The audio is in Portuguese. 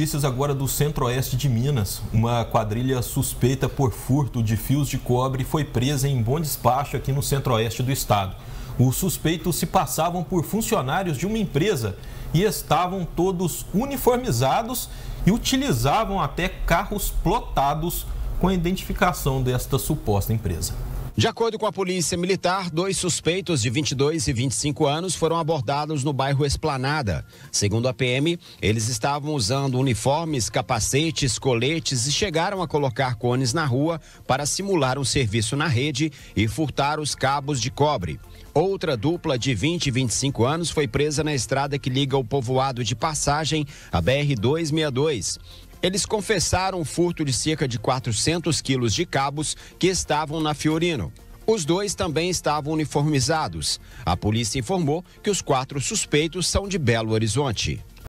notícias agora do centro-oeste de Minas. Uma quadrilha suspeita por furto de fios de cobre foi presa em Bom Despacho, aqui no centro-oeste do estado. Os suspeitos se passavam por funcionários de uma empresa e estavam todos uniformizados e utilizavam até carros plotados com a identificação desta suposta empresa. De acordo com a polícia militar, dois suspeitos de 22 e 25 anos foram abordados no bairro Esplanada. Segundo a PM, eles estavam usando uniformes, capacetes, coletes e chegaram a colocar cones na rua para simular um serviço na rede e furtar os cabos de cobre. Outra dupla de 20 e 25 anos foi presa na estrada que liga o povoado de Passagem à BR-262. Eles confessaram o furto de cerca de 400 quilos de cabos que estavam na Fiorino. Os dois também estavam uniformizados. A polícia informou que os quatro suspeitos são de Belo Horizonte.